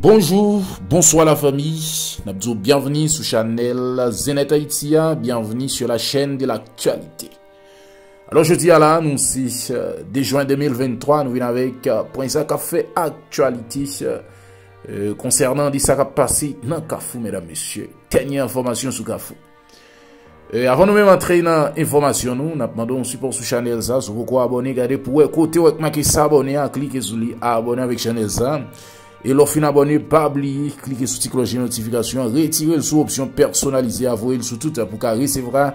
Bonjou, bonsoi la fami, nabdou bienveni sou chanel Zenet Haitia, bienveni sou la chen de l'aktualite Alors je ti ala, nou si euh, euh, euh, de juan 2023 nou vina vek Prensa Kafe Aktualite Konsernan di sa ka pase nan kafou medan mesye, tenye informasyon sou kafou Avon nou me matre yon informasyon nou, nabdou moun support sou chanel zan, sou pou kwa abone gade pou ekote ou ekman ki sa abone a, klike sou li a abone avik chanel zan E lor fin abonye, pa abli, klike sou ti kloje notifikasyon, retire sou opsyon personalize, avouye sou tout, pou ka resevra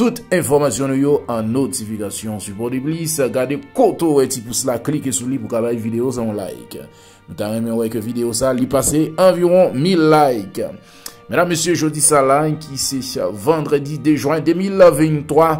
tout informasyon nou yo an notifikasyon. Supon di blis, gade koto ou eti pou sla, klike sou li pou ka laye videyo sa ou like. Mwen ta reme ou ek videyo sa, li pase environ 1000 like. Mwen a monsye jodi sa la, ki se vandredi de jwan 2023.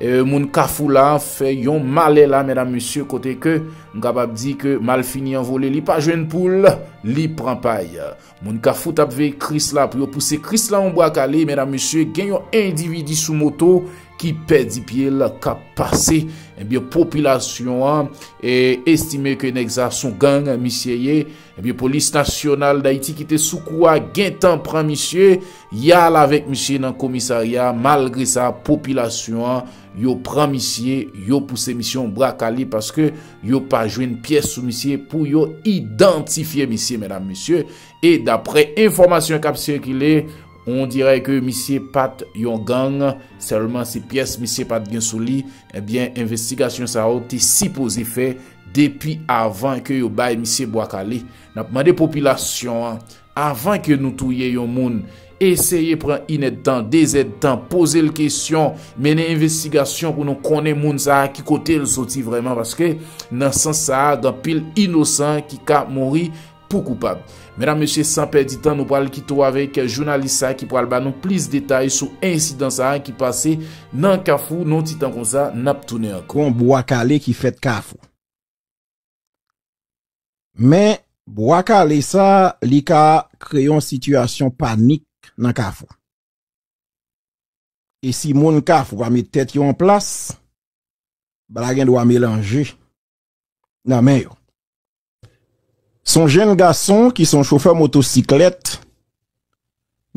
E, moun Kafou la fe yon male la mèdam monsye kote ke Moun Kabab di ke mal fini an vole li pa jwen poule li pran paye Moun Kafou tap ve Kris la pou yo puse Kris la yon bo akale Mèdam monsye gen yon individi sou moto ki pedipye la kap pase, ebyo, eh popilasyon an, e eh, estime ke nexaf son gang, eh, misye ye, ebyo, polis nasyonal da iti, ki te soukou a, gen tan pran, misye, yal avek, misye, nan komisarya, malgre sa, popilasyon an, yo pran, misye, yo puse, misye, an brakali, paske, yo pa jwen piye sou, misye, pou yo identifiye, misye, menam, misye, e dapre informasyon kap sirkile, yo, On diray ke misye pat yon gang, serman se piyes misye pat gen sou li, ebyen eh investikasyon sa ou ti si pose fe depi avan ke yon bay misye bo akali. Napman de popilasyon, avan ke nou touye yon moun, esye pre ined dan, dezed dan, pose l kesyon, mene investikasyon pou nou konen moun sa a ki kote l soti vreman. Paske nan sens sa a dan pil inosan ki ka mori pou koupab. Menan mèche, san perditan nou pal kito avèk jounalisa ki pal ban nou plis detay sou insidansa an ki pase nan kafou non titan kon sa nap toune an kon. Kon bou akale ki fet kafou. Men, bou akale sa li ka kreyon situasyon panik nan kafou. E si moun kafou pa me tèt yo an plas, bala gen do a melanje nan men yo. son jen gason ki son chofer motosiklet,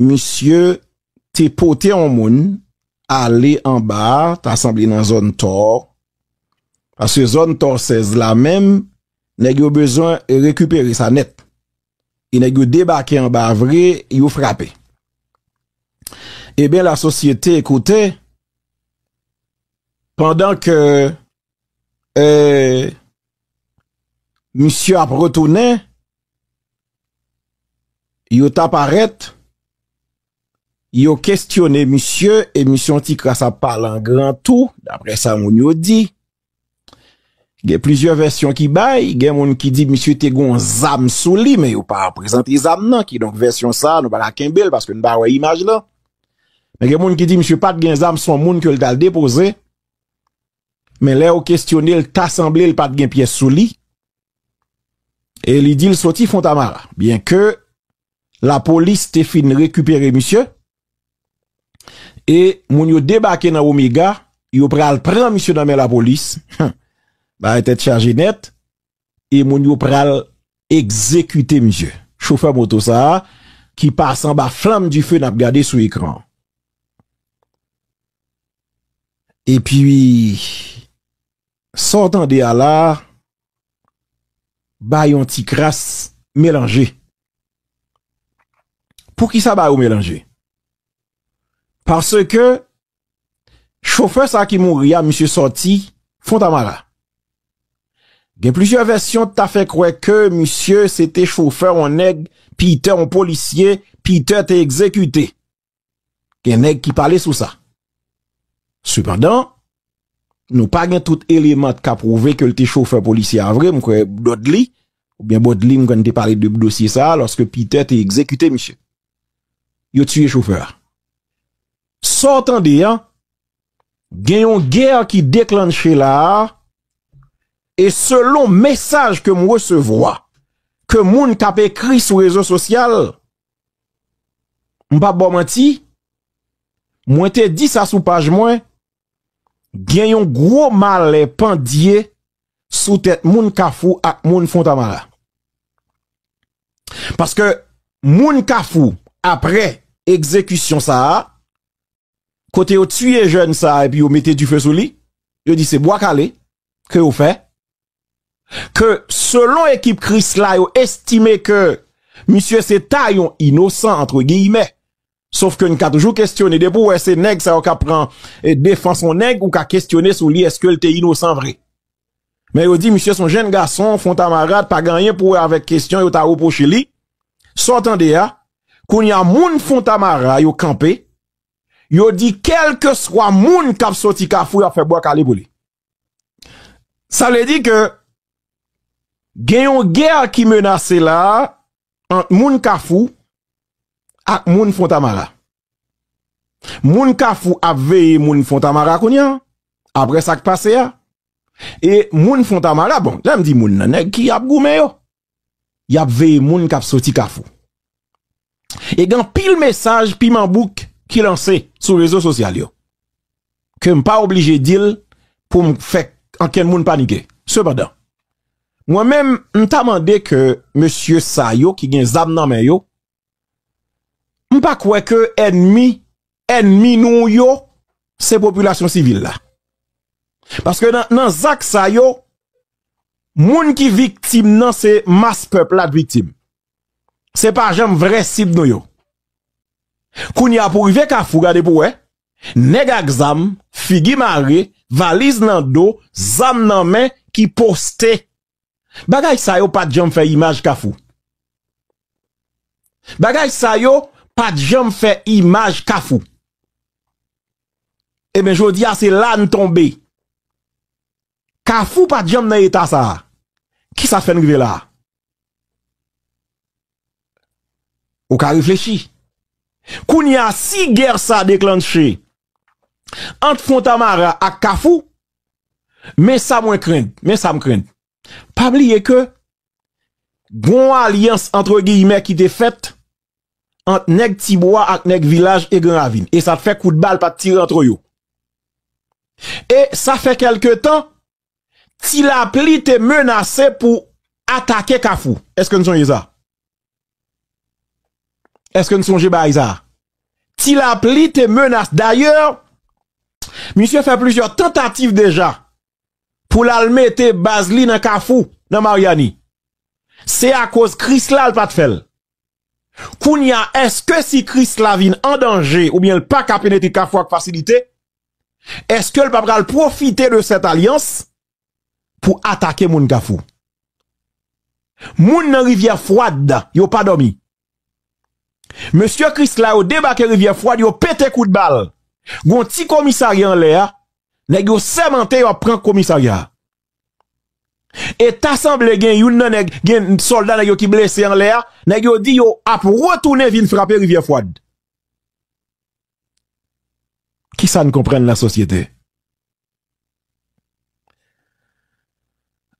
misye te pote an moun, ale an ba, ta asambli nan zon tor, a se zon tor 16 la men, negyo bezon rekuperi sa net, e negyo debake an ba vre, yo frape. E ben la sosyete ekote, pandan ke, eee, euh, Misyou ap rotounen, yo tap aret, yo kestyonè misyou, e misyon ti krasa pal an gran tou, d'apre sa moun yo di, gen plizye versyon ki bay, gen moun ki di misyou te gon zam sou li, men yo pa ap prezenti zam nan, ki donk versyon sa, nou bala kembel, paske nou ba wè imaj nan, men gen moun ki di misyou pat gen zam son moun ki yo l dal depoze, men lè yo kestyonè l t'asemble l pat gen piye sou li, E li dil soti fonta mara. Bien ke la polis te fin rekupere misye. E moun yo debake nan omi gwa. Yo pral pren misye nan men la polis. Ba etet chanje net. E moun yo pral ekzekute misye. Choufer mouto sa. Ki pasan ba flam di fe nan gade sou ekran. E pi. Sotan de ala. bayon ti kras melanje. Pou ki sa bayon melanje? Parce ke, choufeur sa ki moun riyan, monsye sorti, fon ta mala. Gen plisye versyon ta fe kwe ke, monsye, se te choufeur an neg, pi te an policien, pi te te ekzekute. Gen neg ki pale sou sa. Supandan, nou pa gen tout element ka prouve ke l te choufeur policien avre, monsye, blot li, Bien bote li mwen kwen te pale de boudosye sa, lorske pite te ekzekute miche. Yo tsuye choufer. Sot an deyan, genyon ger ki deklan che la, e selon mesaj ke mwen se vwa, ke moun kape kri sou rezo sosyal, mpa boman ti, mwen te di sa sou paj mwen, genyon gro mal le pandye, sou tet moun ka fo ak moun fonta mala. Paske moun ka fou apre ekzekisyon sa, kote yo tsyye jen sa epi yo mette du fe sou li, yo di se bo akale, ke yo fe, ke selon ekip Kris la yo estime ke monsye se ta yon inosant entre gui ime, saf ke yon ka toujou kestyone, depo wè se neg sa yo ka pran defan son neg ou ka kestyone sou li eske yon te inosant vre? Men yo di, misye, son jen gason, Fontamara, pa ganyen pou avek kestyon, yo ta ou pou chili, son tende ya, koun ya moun Fontamara yo kampe, yo di, kelke swa moun kap soti kafou, yo febwa kaliboli. Sa le di ke, genyon ger ki menase la, moun kafou, ak moun Fontamara. Moun kafou ap veye moun Fontamara koun ya, apre sak pase ya, E moun fontanman la bon, la m di moun nanen ki yap goumen yo Yap veye moun kap soti kafou E gen pil mesaj, pil mambouk ki lanse sou rezo sosyal yo Ke m pa oblije dil pou m fek anken moun panike, sepadan Mwen men m tamande ke monsye sa yo ki gen zam nanmen yo M pa kwe ke enmi, enmi nou yo se populasyon sivil la Paske nan zak sa yo, moun ki viktim nan se mas pep la di viktim. Se pa jom vre sib nou yo. Kou ni apourive kafou gade pou we, negak zam, figi mare, valiz nan do, zam nan men ki poste. Bagay sa yo pat jom fe imaj kafou. Bagay sa yo pat jom fe imaj kafou. E men jodi ase lan tombe. Kafou pa djom nan etasa, ki sa fen rive la? Ou ka reflechi? Koun ya si ger sa dek lan chè, ant frontamara ak kafou, men sa mwen kren, men sa mwen kren. Pabli ye ke, bon alians antre giyme ki te fèt, ant neg tibwa ak neg vilaj e gen avin. E sa te fè kout bal pa te tire antre yo. E sa fè kelke tan, Si la pli te menacer pour attaquer kafou. que nous Est-ce que ce que à ça Si la pli te D'ailleurs, d'ailleurs, monsieur fait plusieurs tentatives déjà pour la tes Bazli dans kafou dans Mariani. C'est à cause de la l Kounia, est-ce que si Chris la vin en danger ou bien pas pa de kafou facilité, est-ce que va va profiter de cette alliance pou atake moun gafou. Moun nan rivye fwad da, yo padomi. Monsye Krisk la yo debake rivye fwad, yo pete kout bal. Gon ti komisari an lè ya, neg yo semente yo apren komisari ya. Et asemble gen yon nan gen solda neg yo ki blese an lè ya, neg yo di yo ap rotoune vin frape rivye fwad. Ki sa n kompren la sosyete?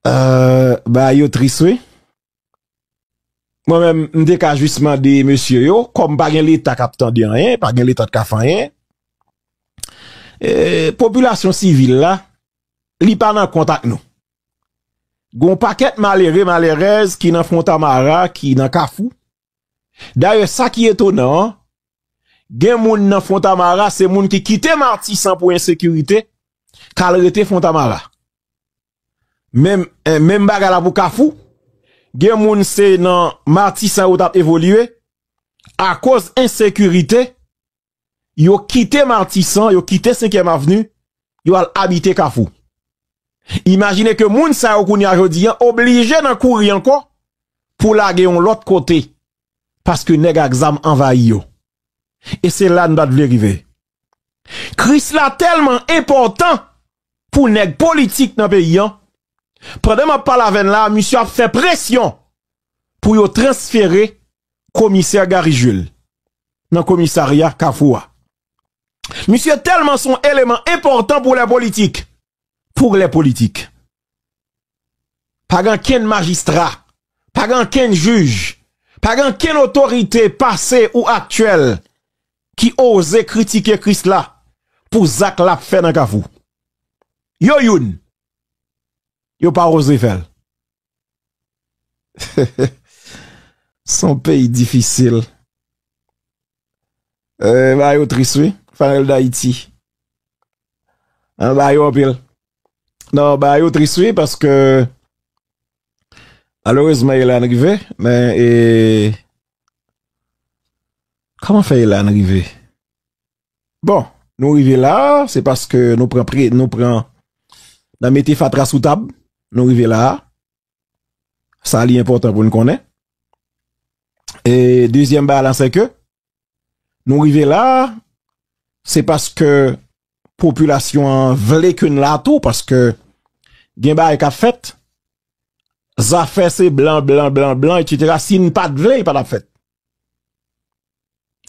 Euh, ba yo triswe, mwen men mdeka jistman de monsye yo, kom bagen lita kapitan diyan yen, bagen euh, lita kafan yen, populasyon sivil la, li pa nan kontak nou. Gon paket malere, malerez ki nan fontamara, ki nan kafou. Da yo sa ki eto nan, gen moun nan fontamara, se moun ki kite marti san pou ensekirite, kal rete fontamara. Eh, mem baga la pou kafou, gen moun se nan Martisan ou tat evolue, a koz insekurite, yo kite Martisan, yo kite 5e avnou, yo al habite kafou. Imagine ke moun se a okouni a jodi an, oblije nan kouri an ko, pou la gen yon lot kote, paske neg a gzam anvay yo. E se lan bat vlerive. Kris la telman epotan, pou neg politik nan peyi an, Prèdèman pa la ven la, misè a fè presyon pou yo transfère komisè Garijul nan komisèrya Kafoua. Misè telman son eleman important pou le politik. Pou le politik. Pagan ken magistra, pagan ken juj, pagan ken otorite pase ou aktuel ki ose kritike kris la pou Zak la fè nan Kafou. Yo youn, yo pa ose fel. Son peyi difisil. E, ba yo triswe, farel da iti. Ba yo apil. Nan, ba yo triswe, paske, alorizman yo la anrive, men, e, kaman fe yo la anrive? Bon, nou rive la, se paske nou pran, nou pran, nan meti fatra sou tab, Nou rive la, sa li important pou nou konen, e, duzyen ba lan seke, nou rive la, se paske, populasyon vle koun lato, paske, gen ba e ka fet, za fese blan, blan, blan, blan, etitera, si nou pat vle, e pat ap fet.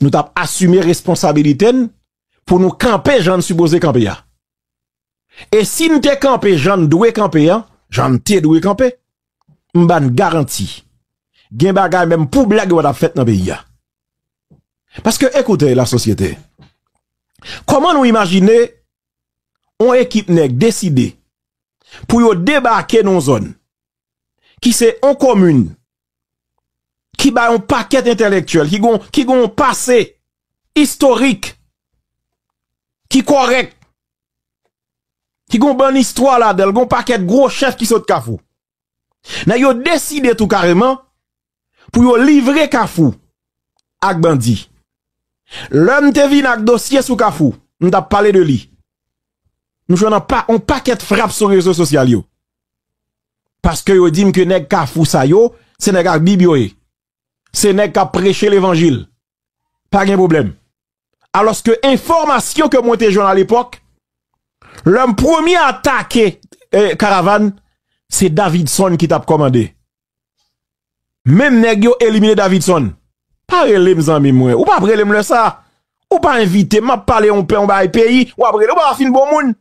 Nou tap asume responsabiliten, pou nou kampe jan, soubose kampe ya. E si nou te kampe jan, dwe kampe ya, jan te dwe kampe, mban garanti, gen bagay menm pou blag wad ap fet nan beya. Paske ekoute la sosyete, koman nou imagine, mwen ekip nek deside pou yo debake non zon, ki se on komune, ki bayon paket entelektuel, ki gon pase istorik, ki korek, ki gon ban istwa la del, gon pa ket gro chef ki sot kafou. Na yo deside tou kareman, pou yo livre kafou, ak bandi. Lèm te vi nak dosye sou kafou, nou da pale de li. Nou chonan pa, on pa ket frap son rezo sosyal yo. Paske yo dim ke neg kafou sa yo, se neg ak bibi yo e. Se neg ka preche l'evangil. Pa gen problem. Aloske informasyon ke monte joun al epok, Lèm proumi atake karavan, eh, se David Son ki tap komande. Mèm negyo elimine David Son. Parè lèm zan mi mwen. Ou pa pre lèm lè sa. Ou pa invite. Ma pale yon pe yon bayi peyi. Ou apre lèm pa fin bon moun.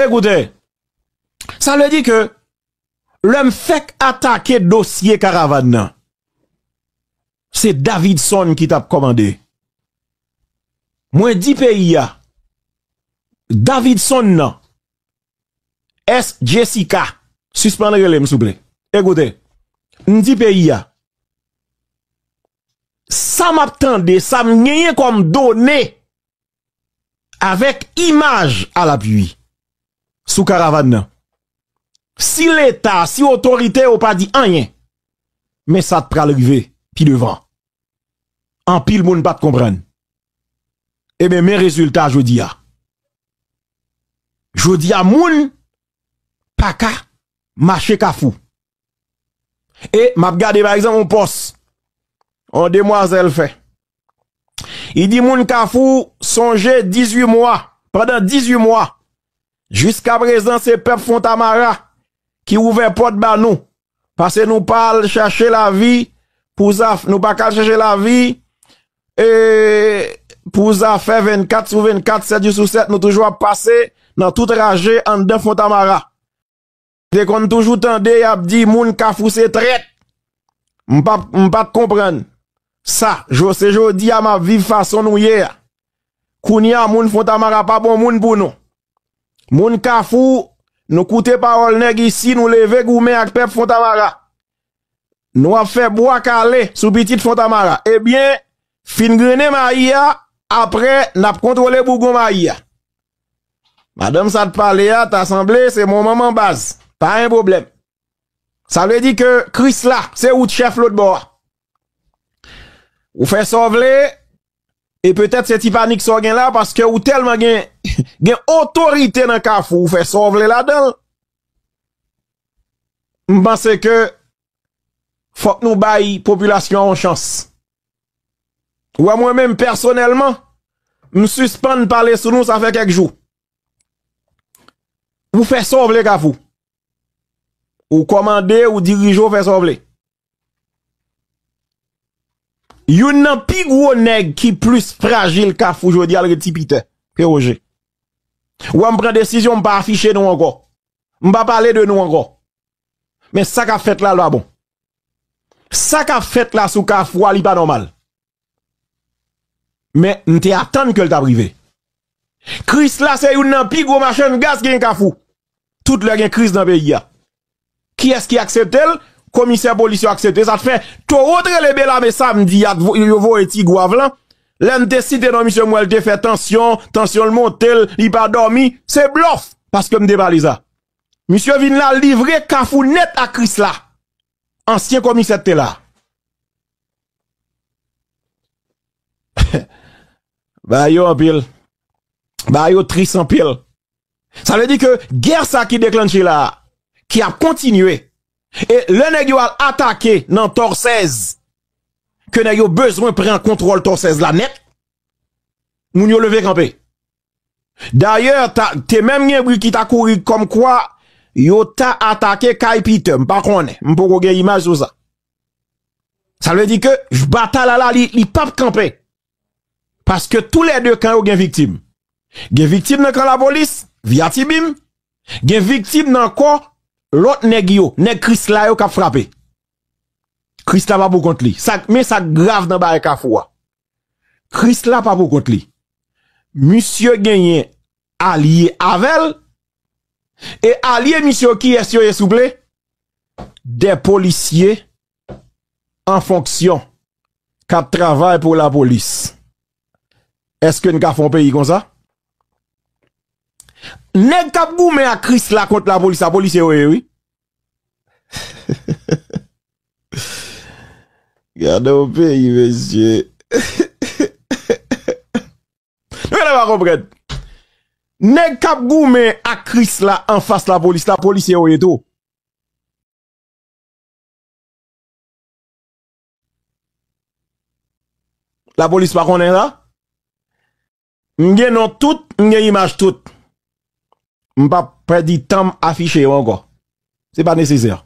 Ekoutè. Sa lè di ke, lèm fek atake dosye karavan nan. Se David Son ki tap komande. Mwen di peyi ya. Davidson nan, es Jessica, suspande gele msouple, egote, n di peyi ya, sa m ap tende, sa m nyeye kom do ne, avek imaj al apuy, sou karavan nan, si leta, si otorite ou pa di anye, men sa te prale vive, pi devan, an pil moun pa te kompren, e eh men men rezultat jodi ya, Je dis à moun pas ka marché kafou. Et m'a regardé par exemple on poste On demoiselle fait. Il dit moun kafou songe 18 mois pendant 18 mois jusqu'à présent c'est peuple Fontamara qui ouvert porte ba nous parce que nous parle chercher la vie pour nous pas chercher la vie et pour ça faire 24 sur 24 7 sur 7 nous toujours passer nan tout raje an de Fontamara. Dekon toujou tende, yap di moun kafou se tret. M pa te kompren. Sa, jose jodi a ma vive fason nou ye. Kouni a moun Fontamara pa bon moun pou nou. Moun kafou, nou koute parol neg isi, nou leve goume ak pep Fontamara. Nou ap fe bo ak ale sou bitit Fontamara. Ebyen, eh fingrene ma yi ya, apre nap kontrole bougon ma yi ya. Madame sa te pale a, te asemble, se moun maman base. Pa yon problem. Sa lè di ke kris la, se ou tchef lout bo a. Ou fe sovle, e petète se ti panik so gen la, paske ou telman gen, gen otorite nan kaf ou fe sovle la don. M'pense ke, fok nou bayi, populasyon an chans. Ou a mwen men personelman, m'suspan n'pale sou nou sa fe kek jou. Ou fè sovle kafou? Ou komande ou dirijo fè sovle? Youn nan pig wou neg ki plus fragil kafou jodi alre tipite pe oje. Ou an pren desisyon m pa afiche nou anko. M pa pale de nou anko. Men sa ka fèt la lwa bon. Sa ka fèt la sou kafou alipa normal. Men m te atan ke lta prive. Kris la se youn nan pig wou machen gaz gen kafou. Tout lè gen kriz nan peyi ya. Ki es ki akseptèl? Komisyen polisyen akseptèl. Sa te fè, to rodre le bel ame sa mdi ya, yo vo eti gwa vlan. Lè m de side nan misyon mwen te fè, tansyon, tansyon l moun tel, li pa dormi, se blof, paske m de baliza. Misyon vin la livre, ka founet akriz la. Ansyen komisyen te la. Bayo anpil. Bayo tris anpil. Sa lè di ke, gersa ki deklan chi la, ki ap kontinue, e lè nè gyo al atake nan torsez, ke nè yo bezwen pre an kontrol torsez la net, moun yo leve kampe. D'ayor, te mèm nye brou ki ta kouri kom kwa, yo ta atake kay pite, mpa konè, mpo kou gen imaj sou sa. Sa lè di ke, jbata lala li pap kampe, paske tou lè de kan yo gen viktim. Gen viktim nan kan la bolis, Vyati bim, gen viktib nan kon, lot ne gyo, ne kris la yo kap frape. Kris la pa pou kont li. Sak men sak grav nan bari e kap fwa. Kris la pa pou kont li. Misyon genyen, alye Avel, e alye misyon ki esyo ye souple, de polisye en fonksyon kap travay pou la polis. Eske n ka fon peyi kon sa? Nè kap gou men akris la kont la polis, la polis e oye ou Gade ou pe yi mè sje Mè ne va kompred Nè kap gou men akris la an fas la polis, la polis e oye tou La polis pa konen la Mge nan tout, mge imaj tout m pa predi tam afishe yo anko. Se pa neseser.